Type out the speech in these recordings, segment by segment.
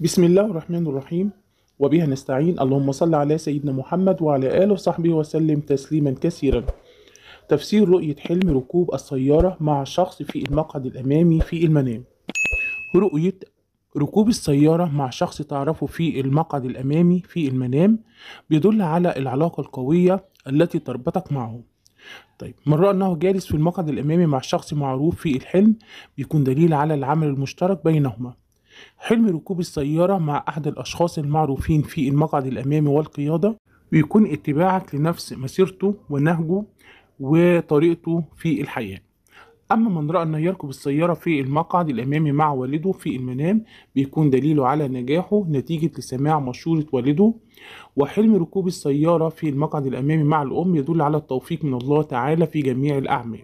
بسم الله الرحمن الرحيم وبها نستعين اللهم صل على سيدنا محمد وعلى آله وصحبه وسلم تسليما كثيرا تفسير رؤية حلم ركوب السيارة مع شخص في المقعد الأمامي في المنام رؤية ركوب السيارة مع شخص تعرفه في المقعد الأمامي في المنام بيدل على العلاقة القوية التي تربطك معه طيب من رأى أنه جالس في المقعد الأمامي مع شخص معروف في الحلم بيكون دليل على العمل المشترك بينهما حلم ركوب السيارة مع أحد الأشخاص المعروفين في المقعد الأمامي والقيادة ويكون اتباعك لنفس مسيرته ونهجه وطريقته في الحياة أما من رأى أنه يركب السيارة في المقعد الأمامي مع والده في المنام بيكون دليله على نجاحه نتيجة لسماع مشورة والده وحلم ركوب السيارة في المقعد الأمامي مع الأم يدل على التوفيق من الله تعالى في جميع الأعمال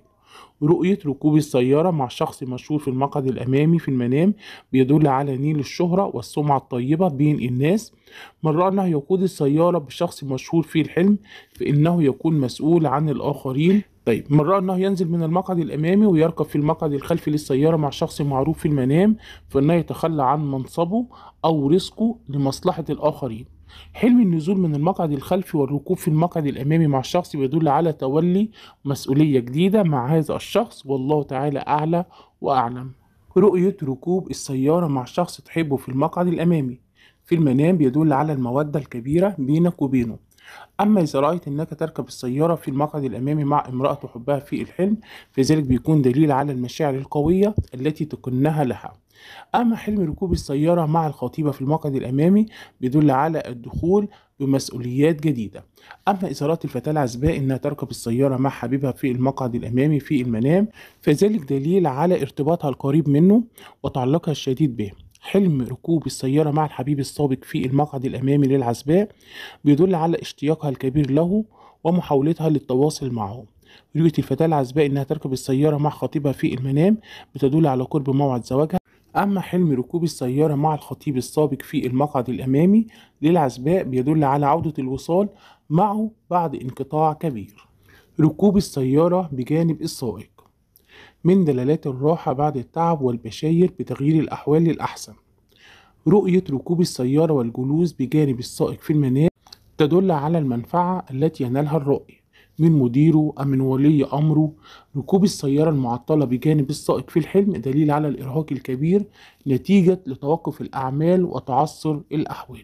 رؤية ركوب السيارة مع شخص مشهور في المقعد الأمامي في المنام بيدل على نيل الشهرة والسمعة الطيبة بين الناس مررنا يقود السيارة بشخص مشهور في الحلم فإنه يكون مسؤول عن الآخرين طيب مرة انه ينزل من المقعد الامامي ويركب في المقعد الخلفي للسياره مع شخص معروف في المنام فانه يتخلى عن منصبه او رزقه لمصلحه الاخرين حلم النزول من المقعد الخلفي والركوب في المقعد الأمامي مع الشخص بيدل على تولي مسؤولية جديدة مع هذا الشخص والله تعالى أعلى وأعلم رؤية ركوب السيارة مع شخص تحبه في المقعد الأمامي في المنام بيدل على المودة الكبيرة بينك وبينه أما إذا رأيت أنك تركب السيارة في المقعد الأمامي مع امرأة تحبها في الحلم فذلك بيكون دليل على المشاعر القوية التي تكنها لها أما حلم ركوب السيارة مع الخطيبة في المقعد الأمامي بيدل على الدخول بمسؤوليات جديدة أما إذا رأت الفتاة العزباء إنها تركب السيارة مع حبيبها في المقعد الأمامي في المنام فذلك دليل على ارتباطها القريب منه وتعلقها الشديد به حلم ركوب السيارة مع الحبيب السابق في المقعد الأمامي للعزباء بيدل على اشتياقها الكبير له ومحاولتها للتواصل معه رؤية الفتاة العزباء إنها تركب السيارة مع خطيبها في المنام بتدل على قرب موعد زواجها أما حلم ركوب السيارة مع الخطيب السابق في المقعد الأمامي للعزباء بيدل على عودة الوصال معه بعد انقطاع كبير ركوب السيارة بجانب السائق من دلالات الراحة بعد التعب والبشاير بتغيير الأحوال للأحسن رؤية ركوب السيارة والجلوس بجانب السائق في المنام تدل على المنفعة التي ينالها الرائي من مديره أم من ولي أمره ركوب السيارة المعطلة بجانب السائق في الحلم دليل على الإرهاق الكبير نتيجة لتوقف الأعمال وتعثر الأحوال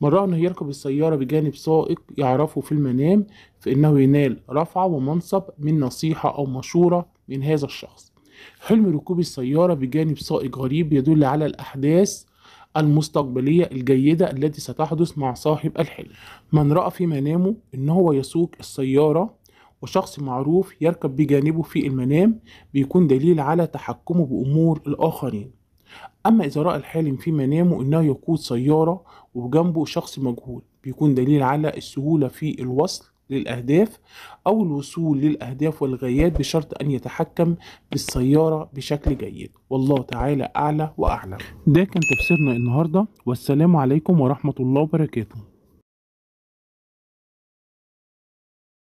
مرة يركب السيارة بجانب سائق يعرفه في المنام فإنه ينال رفعة ومنصب من نصيحة أو مشورة من هذا الشخص حلم ركوب السيارة بجانب سائق غريب يدل على الأحداث المستقبلية الجيدة التي ستحدث مع صاحب الحلم من رأى في منامه إن هو يسوق السيارة وشخص معروف يركب بجانبه في المنام بيكون دليل على تحكمه بأمور الآخرين أما إذا رأى الحالم في منامه إنه يقود سيارة وجنبه شخص مجهول بيكون دليل على السهولة في الوصل للأهداف أو الوصول للأهداف والغايات بشرط أن يتحكم بالسيارة بشكل جيد والله تعالى أعلى وأعلم ده كان تفسيرنا النهاردة والسلام عليكم ورحمة الله وبركاته